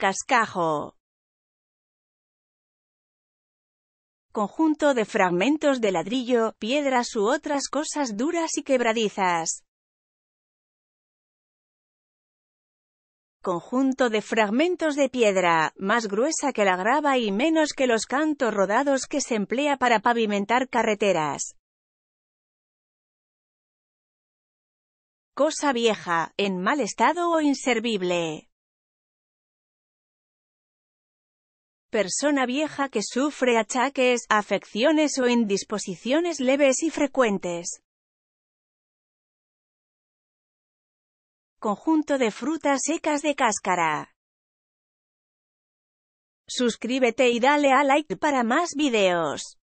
Cascajo. Conjunto de fragmentos de ladrillo, piedras u otras cosas duras y quebradizas. conjunto de fragmentos de piedra, más gruesa que la grava y menos que los cantos rodados que se emplea para pavimentar carreteras. Cosa vieja, en mal estado o inservible. persona vieja que sufre achaques, afecciones o indisposiciones leves y frecuentes. Conjunto de frutas secas de cáscara. Suscríbete y dale a like para más videos.